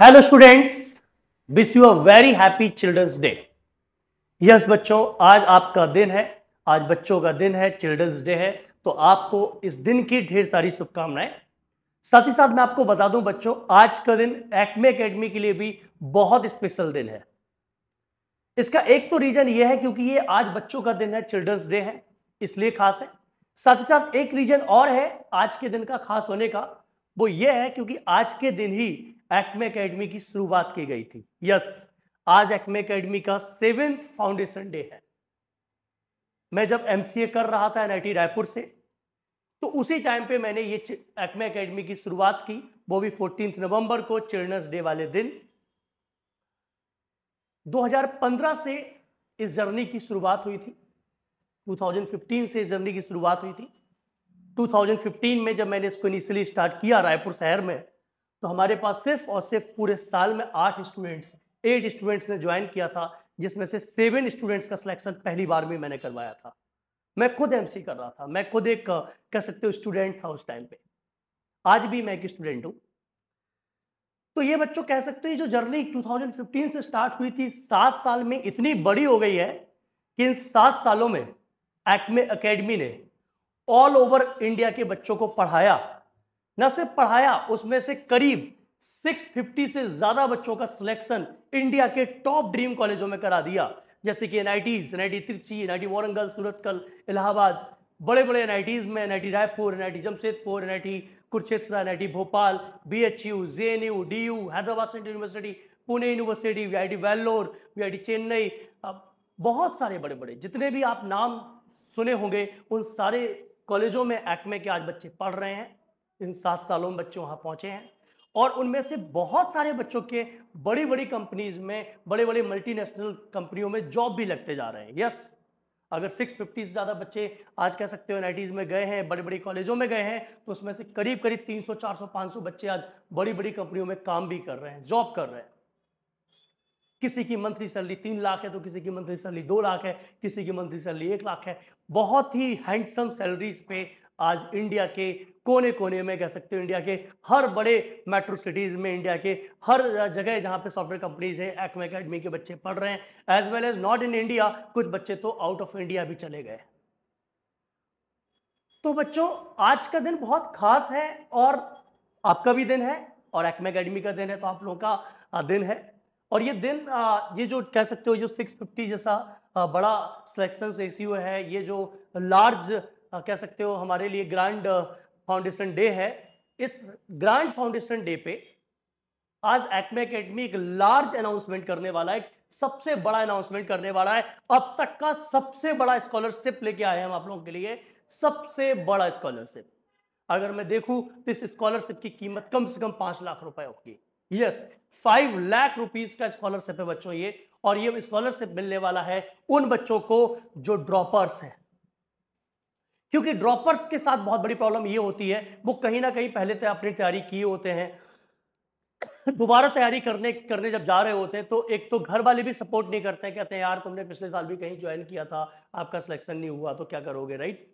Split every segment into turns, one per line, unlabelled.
hello students wish you a very happy children's day yes बच्चों आज आपका दिन है आज बच्चों का दिन है चिल्ड्रंस डे है तो आपको इस दिन की ढेर सारी शुभकामनाएं साथ ही साथ मैं आपको बता दूं बच्चों आज का दिन एक्मे अकेडमी के लिए भी बहुत स्पेशल दिन है इसका एक तो रीजन यह है क्योंकि ये आज बच्चों का दिन है चिल्ड्रंस डे है इसलिए खास है साथ ही साथ एक रीजन और है आज के दिन का खास होने का वो ये है क्योंकि आज के दिन ही एक्मे अकेडमी की शुरुआत की गई थी यस आज एक्मे अकेडमी का सेवेंथ फाउंडेशन डे है मैं जब एमसीए कर रहा था एनआईटी रायपुर से तो उसी टाइम पे मैंने ये एक्मे अकेडमी की शुरुआत की वो भी फोर्टीन नवंबर को चिल्ड्रंस डे वाले दिन 2015 से इस जर्नी की शुरुआत हुई थी 2015 से इस जर्नी की शुरुआत हुई थी 2015 में जब मैंने इसको इनिशियली स्टार्ट किया रायपुर शहर में तो हमारे पास सिर्फ और सिर्फ पूरे साल में आठ स्टूडेंट्स एट स्टूडेंट्स ने ज्वाइन किया था जिसमें से सेवन स्टूडेंट्स का सिलेक्शन पहली बार में मैंने करवाया था मैं खुद एम कर रहा था मैं खुद एक कह सकते हो स्टूडेंट था उस टाइम पे आज भी मैं एक स्टूडेंट हूँ तो ये बच्चों कह सकते हो जो जर्नी 2015 से स्टार्ट हुई थी सात साल में इतनी बड़ी हो गई है कि इन सात सालों में एक्मे अकेडमी ने ऑल ओवर इंडिया के बच्चों को पढ़ाया न सिर्फ पढ़ाया उसमें से करीब 650 से ज्यादा बच्चों का सिलेक्शन इंडिया के टॉप ड्रीम कॉलेजों में करा दिया जैसे कि NITs N I T Warangal Surathkal Allahabad बड़े बड़े एन में N Raipur N Jamshedpur N Kurukshetra NIT Bhopal BHU JNU DU Hyderabad central university Pune university V I Vellore V Chennai बहुत सारे बड़े बड़े जितने भी आप नाम सुने होंगे उन सारे कॉलेजों में एक्मे के आज बच्चे पढ़ रहे हैं इन सात सालों में बच्चे वहाँ पहुँचे हैं और उनमें से बहुत सारे बच्चों के बड़ी बड़ी कंपनीज में बड़े बड़े मल्टीनेशनल कंपनियों में जॉब भी लगते जा रहे हैं यस अगर सिक्स फिफ्टी से ज़्यादा बच्चे आज कह सकते हो एन में गए हैं बड़े बड़े कॉलेजों में गए हैं तो उसमें से करीब करीब 300, 400, 500 बच्चे आज बड़ी बड़ी कंपनियों में काम भी कर रहे हैं जॉब कर रहे हैं किसी की मंथली सैलरी तीन लाख है तो किसी की मंथली सैलरी दो लाख है किसी की मंथली सैलरी एक लाख है बहुत ही हैंडसम सैलरीज पे आज इंडिया के कोने कोने में कह सकते हो इंडिया के हर बड़े मेट्रो सिटीज़ में इंडिया के हर जगह जहाँ पे सॉफ्टवेयर कंपनीज है एक्मे अकेडमी के बच्चे पढ़ रहे हैं as well as not in India कुछ बच्चे तो आउट ऑफ इंडिया भी चले गए तो बच्चों आज का दिन बहुत खास है और आपका भी दिन है और एक्मे अकेडमी का दिन है तो आप लोगों का दिन है और ये दिन ये जो कह सकते हो जो 650 जैसा बड़ा सिलेक्शन रेसियो है ये जो लार्ज कह सकते हो हमारे लिए ग्रैंड फाउंडेशन डे है इस ग्रांड फाउंडेशन डे पे आज एक्मे अकेडमी एक लार्ज अनाउंसमेंट करने वाला है सबसे बड़ा अनाउंसमेंट करने वाला है अब तक का सबसे बड़ा स्कॉलरशिप लेके आए हम आप लोगों के लिए सबसे बड़ा स्कॉलरशिप अगर मैं देखूं तो इस स्कॉलरशिप की कीमत कम से कम पांच लाख रुपए होगी यस फाइव लाख रुपीज का स्कॉलरशिप है बच्चों ये और ये स्कॉलरशिप मिलने वाला है उन बच्चों को जो ड्रॉपर्स हैं क्योंकि ड्रॉपर्स के साथ बहुत बड़ी प्रॉब्लम ये होती है वो कहीं ना कहीं पहले अपनी तैयारी किए होते हैं दोबारा तैयारी करने करने जब जा रहे होते हैं तो एक तो घर वाले भी सपोर्ट नहीं करते हैं कहते हैं यार तुमने पिछले साल भी कहीं ज्वाइन किया था आपका सिलेक्शन नहीं हुआ तो क्या करोगे राइट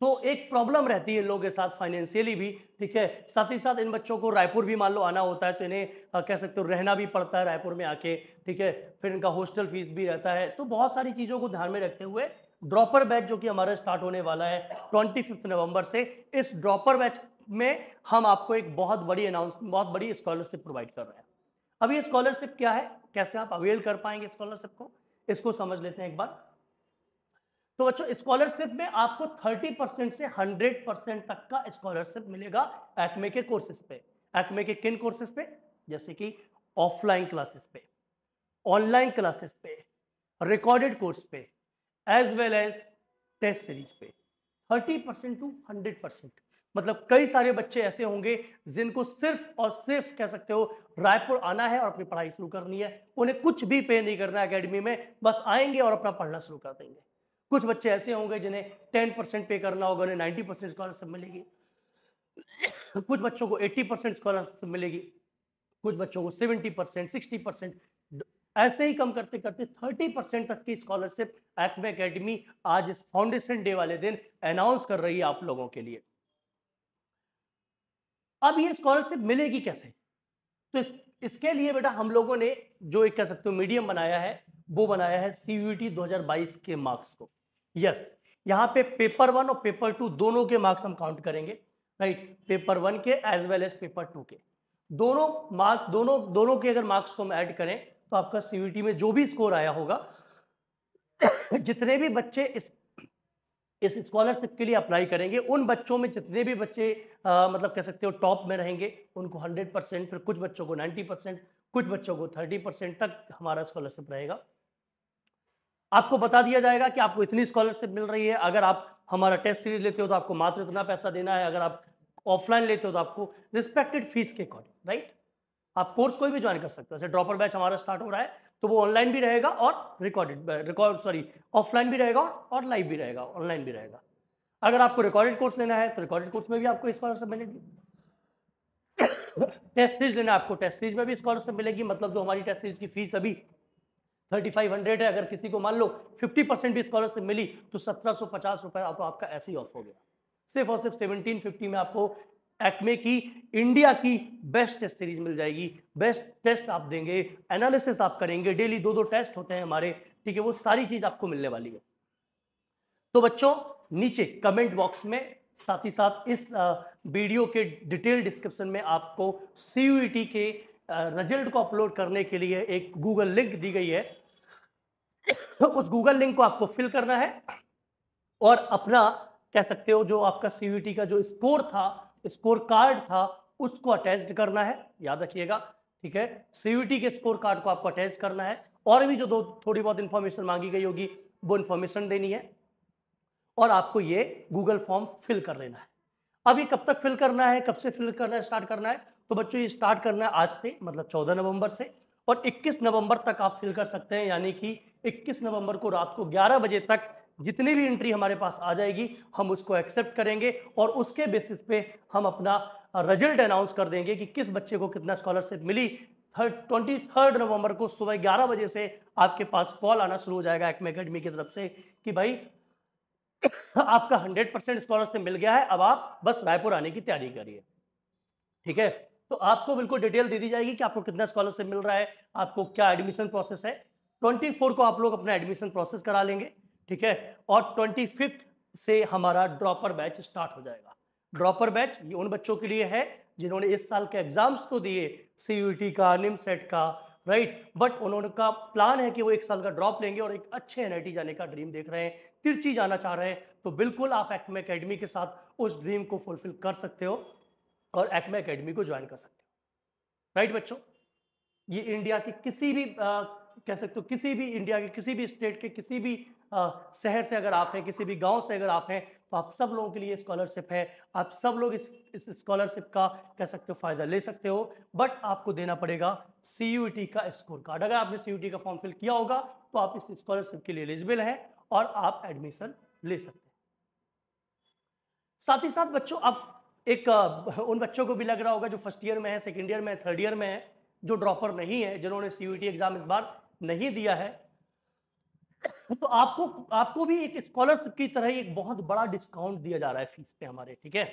तो एक प्रॉब्लम रहती है इन लोगों के साथ फाइनेंशियली भी ठीक है साथ ही साथ इन बच्चों को रायपुर भी मान लो आना होता है तो इन्हें कह सकते हो रहना भी पड़ता है रायपुर में आके ठीक है फिर इनका हॉस्टल फीस भी रहता है तो बहुत सारी चीज़ों को ध्यान में रखते हुए ड्रॉपर बैच जो कि हमारा स्टार्ट होने वाला है ट्वेंटी फिफ्थ नवंबर से इस ड्रॉपर बैच में हम आपको एक बहुत बड़ी अनाउंस बहुत बड़ी स्कॉलरशिप प्रोवाइड कर रहे हैं अब ये स्कॉलरशिप क्या है कैसे आप अवेल कर पाएंगे स्कॉलरशिप को इसको समझ लेते हैं एक बार तो बच्चों स्कॉलरशिप में आपको 30 परसेंट से 100 परसेंट तक का स्कॉलरशिप मिलेगा एक्मे के कोर्सेज पे एक्मे के किन कोर्सेज पे जैसे कि ऑफलाइन क्लासेस पे ऑनलाइन क्लासेस पे रिकॉर्डेड कोर्स पे as well as test series पे 30 परसेंट टू 100 परसेंट मतलब कई सारे बच्चे ऐसे होंगे जिनको सिर्फ और सिर्फ कह सकते हो रायपुर आना है और अपनी पढ़ाई शुरू करनी है उन्हें कुछ भी पे नहीं करना है अकेडमी में बस आएंगे और अपना पढ़ना शुरू कर देंगे कुछ बच्चे ऐसे होंगे जिन्हें टेन परसेंट पे करना होगा उन्हें नाइन्टी परसेंट स्कॉलरशिप मिलेगी कुछ बच्चों को एट्टी परसेंट स्कॉलरशिप मिलेगी कुछ बच्चों को सेवेंटी परसेंट सिक्सटी परसेंट ऐसे ही कम करते करते 30 परसेंट तक की स्कॉलरशिप एक्मे अकेडमी आज इस फाउंडेशन डे वाले दिन अनाउंस कर रही है आप लोगों के लिए अब ये स्कॉलरशिप मिलेगी कैसे तो इस, इसके लिए बेटा हम लोगों ने जो एक कह सकते हो मीडियम बनाया है वो बनाया है सीयूटी 2022 के मार्क्स को यस यहाँ पे पेपर वन और पेपर टू दोनों के मार्क्स हम काउंट करेंगे राइट पेपर वन के as well as paper two के दोनों मार्क्स दोनों दोनों के अगर मार्क्स को हम ऐड करें तो आपका सीवीटी में जो भी स्कोर आया होगा जितने भी बच्चे इस इस स्कॉलरशिप के लिए अप्लाई करेंगे उन बच्चों में जितने भी बच्चे आ, मतलब कह सकते हो टॉप में रहेंगे उनको 100 परसेंट फिर कुछ बच्चों को 90 परसेंट कुछ बच्चों को 30 परसेंट तक हमारा स्कॉलरशिप रहेगा आपको बता दिया जाएगा कि आपको इतनी स्कॉलरशिप मिल रही है अगर आप हमारा टेस्ट सीरीज लेते हो तो आपको मात्र इतना पैसा देना है अगर आप ऑफलाइन लेते हो तो आपको रिस्पेक्टेड फीस के अकॉर्डिंग राइट आप कोर्स कोई भी ज्वाइन कर सकते हो जैसे ड्रॉपर बैच हमारा स्टार्ट हो रहा है तो वो ऑनलाइन भी रहेगा और रिकॉर्डेड रिकॉर्ड सॉरी ऑफलाइन भी रहेगा और लाइव भी रहेगा ऑनलाइन भी रहेगा अगर आपको रिकॉर्डेड कोर्स लेना है तो रिकॉर्डेड कोर्स में भी आपको स्कॉलरशिप मिलेगी टेस्ट सीरीज लेना है आपको टेस्ट सीरीज में भी स्कॉलरशिप मिलेगी मतलब जो हमारी टेस्ट सीरीज की फीस अभी 3500 है अगर किसी को मान लो 50 परसेंट भी स्कॉलरशिप मिली तो सत्रह सौ पचास रुपये तो आपका ऐसे ही ऑफ हो गया सिर्फ और सिर्फ सेवनटीन फिफ्टी में आपको एक्मे की इंडिया की बेस्ट टेस्ट सीरीज मिल जाएगी बेस्ट टेस्ट आप देंगे एनालिसिस आप करेंगे डेली दो दो टेस्ट होते हैं हमारे ठीक है वो सारी चीज आपको मिलने वाली है तो बच्चों नीचे कमेंट बॉक्स में साथ ही साथ इस वीडियो के डिटेल डिस्क्रिप्शन में आपको सी e के रिजल्ट को अपलोड करने के लिए एक गूगल लिंक दी गई है तो उस गूगल लिंक को आपको फिल करना है और अपना कह सकते हो जो आपका सी e का जो स्कोर था स्कोर कार्ड था उसको अटैच करना है याद रखिएगा ठीक है सीयूटी के स्कोर कार्ड को आपको अटैच करना है और भी जो दो थोड़ी बहुत इंफॉर्मेशन मांगी गई होगी वो इंफॉर्मेशन देनी है और आपको ये गूगल फॉर्म फिल कर लेना है अब ये कब तक फिल करना है कब से फिल करना है स्टार्ट करना है तो बच्चों ये स्टार्ट करना है आज से मतलब 14 नवंबर से और 21 नवंबर तक आप फिल कर सकते हैं यानी कि 21 नवंबर को रात को 11 बजे तक जितनी भी एंट्री हमारे पास आ जाएगी हम उसको एक्सेप्ट करेंगे और उसके बेसिस पे हम अपना रिजल्ट अनाउंस कर देंगे कि किस बच्चे को कितना स्कॉलरशिप मिली थर्ड ट्वेंटी थर्ड नवंबर को सुबह ग्यारह बजे से आपके पास कॉल आना शुरू हो जाएगा एक्मे अकेडमी की तरफ से कि भाई आपका हंड्रेड परसेंट स्कॉलरशिप मिल गया है अब आप बस रायपुर आने की तैयारी करिए ठीक है तो आपको बिल्कुल डिटेल दे दी जाएगी कि आपको कितना स्कॉलरशिप मिल रहा है आपको क्या एडमिशन प्रोसेस है ट्वेंटी फोर को आप लोग अपना एडमिशन प्रोसेस करा लेंगे ठीक है और ट्वेंटी फिफ्थ से हमारा ड्रॉपर बैच स्टार्ट हो जाएगा ड्रॉपर बैच ये उन बच्चों के लिए है जिन्होंने इस साल के एग्जाम्स तो दिए सी का निम सेट का राइट बट उन्होंने का प्लान है कि वो एक साल का ड्रॉप लेंगे और एक अच्छे एन जाने का ड्रीम देख रहे हैं तिरची जाना चाह रहे हैं तो बिल्कुल आप एक्मे अकेडमी के साथ उस ड्रीम को फुलफिल कर सकते हो और एक्मे अकेडमी को ज्वाइन कर सकते हो राइट बच्चों ये इंडिया के किसी भी आ, कह सकते हो किसी भी इंडिया के किसी भी स्टेट के किसी भी शहर से अगर आप हैं किसी भी गांव से अगर आप हैं तो आप सब लोगों के लिए स्कॉलरशिप है आप सब लोग इस स्कॉलरशिप का कह सकते हो फ़ायदा ले सकते हो बट आपको देना पड़ेगा सी का स्कोर कार्ड अगर आपने सी का फॉर्म फिल किया होगा तो आप इस स्कॉलरशिप के लिए एलिजिबल हैं और आप एडमिशन ले सकते हैं साथ ही साथ बच्चों अब एक उन बच्चों को भी लग रहा होगा जो फर्स्ट ईयर में है सेकेंड ईयर में है थर्ड ईयर में है जो ड्रॉपर नहीं है जिन्होंने सी एग्ज़ाम इस बार नहीं दिया है तो आपको आपको भी एक स्कॉलरशिप की तरह ही एक बहुत बड़ा डिस्काउंट दिया जा रहा है फीस पे हमारे ठीक है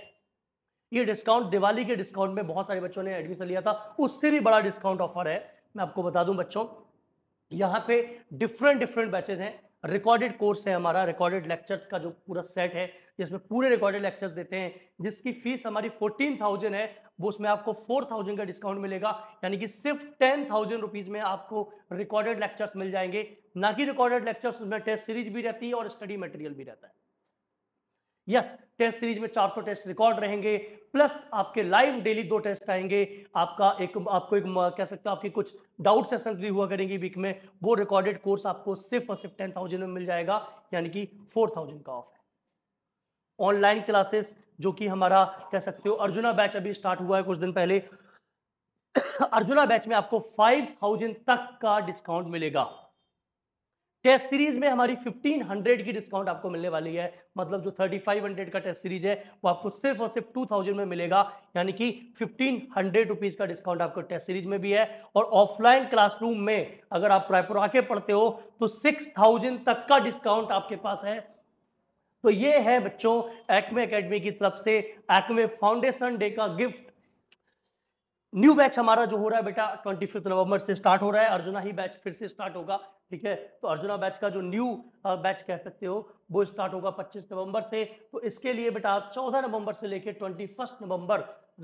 ये डिस्काउंट दिवाली के डिस्काउंट में बहुत सारे बच्चों ने एडमिशन लिया था उससे भी बड़ा डिस्काउंट ऑफर है मैं आपको बता दूं बच्चों यहाँ पे डिफरेंट डिफरेंट बैचेज हैं रिकॉर्डेड कोर्स है हमारा रिकॉर्डेड लेक्चर्स का जो पूरा सेट है जिसमें पूरे रिकॉर्डेड लेक्चर्स देते हैं जिसकी फीस हमारी फोर्टीन थाउजेंड है वो उसमें आपको फोर थाउजेंड का डिस्काउंट मिलेगा यानी कि सिर्फ टेन थाउजेंड रुपीज़ में आपको रिकॉर्डेड लेक्चर्स मिल जाएंगे ना कि रिकॉर्डेड लेक्चर्स उसमें टेस्ट सीरीज भी रहती है और स्टडी मटेरियल भी रहता है यस yes, टेस्ट सीरीज में 400 टेस्ट रिकॉर्ड रहेंगे प्लस आपके लाइव डेली दो टेस्ट आएंगे आपका एक आपको एक कह सकते हो आपकी कुछ डाउट सेशंस भी हुआ करेंगे वीक में वो रिकॉर्डेड कोर्स आपको सिर्फ और सिर्फ टेन थाउजेंड में मिल जाएगा यानी कि फोर थाउजेंड का ऑफ है ऑनलाइन क्लासेस जो कि हमारा कह सकते हो अर्जुना बैच अभी स्टार्ट हुआ है कुछ दिन पहले अर्जुना बैच में आपको 5000 तक का डिस्काउंट मिलेगा टेस्ट सीरीज में हमारी 1500 की डिस्काउंट आपको मिलने वाली है मतलब जो 3500 का टेस्ट सीरीज है वो आपको सिर्फ और सिर्फ 2000 में मिलेगा यानी कि 1500 रुपीज का डिस्काउंट आपको टेस्ट सीरीज में भी है और ऑफलाइन क्लासरूम में अगर आप रायपुर आके पढ़ते हो तो 6000 तक का डिस्काउंट आपके पास है तो ये है बच्चों एक्मे एकेडमी की तरफ से एक्मे फाउंडेशन डे का गिफ्ट न्यू बैच हमारा जो हो रहा है बेटा ट्वेंटी फिफ्थ नवंबर से स्टार्ट हो रहा है अर्जुना ही बैच फिर से स्टार्ट होगा ठीक है तो अर्जुना बैच का जो न्यू बैच कह सकते हो वो स्टार्ट होगा 25 नवंबर से तो इसके लिए बेटा आप 14 नवंबर से लेकर ट्वेंटी नवंबर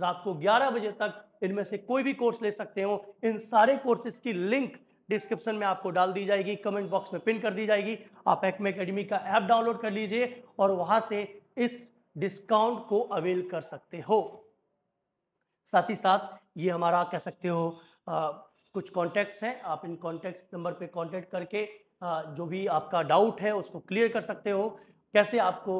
रात को 11 बजे तक इनमें से कोई भी कोर्स ले सकते हो इन सारे कोर्सेज की लिंक डिस्क्रिप्शन में आपको डाल दी जाएगी कमेंट बॉक्स में पिन कर दी जाएगी आप एक्मे अकेडमी का ऐप डाउनलोड कर लीजिए और वहां से इस डिस्काउंट को अवेल कर सकते हो साथ ही साथ ये हमारा कह सकते हो आ, कुछ कॉन्टैक्ट्स हैं आप इन कॉन्टैक्ट नंबर पे कांटेक्ट करके आ, जो भी आपका डाउट है उसको क्लियर कर सकते हो कैसे आपको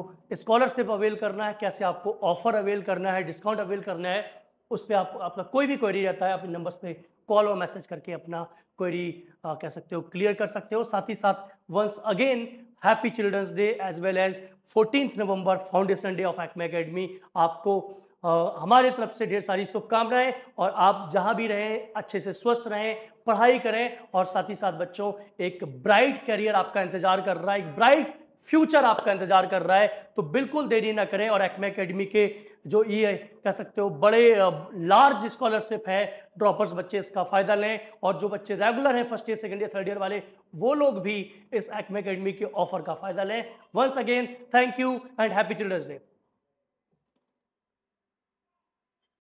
स्कॉलरशिप अवेल करना है कैसे आपको ऑफर अवेल करना है डिस्काउंट अवेल करना है उस पर आप आपका कोई भी क्वेरी रहता है अपने नंबर्स पे कॉल और मैसेज करके अपना क्वेरी कह सकते हो क्लियर कर सकते हो साथ ही साथ once again happy children's day as well as fourteen November foundation day of Acme academy आपको आ, हमारे तरफ से ढेर सारी शुभकामनाएं और आप जहां भी रहें अच्छे से स्वस्थ रहें पढ़ाई करें और साथ ही साथ बच्चों एक ब्राइट करियर आपका इंतजार कर रहा है एक ब्राइट फ्यूचर आपका इंतजार कर रहा है तो बिल्कुल देरी ना करें और एक्मे अकेडमी के जो ये e कह सकते हो बड़े लार्ज स्कॉलरशिप है ड्रॉपर्स बच्चे इसका फ़ायदा लें और जो बच्चे रेगुलर हैं first year second year third year वाले वो लोग भी इस एक्मे अकेडमी के ऑफर का फ़ायदा लें once again thank you and happy children's day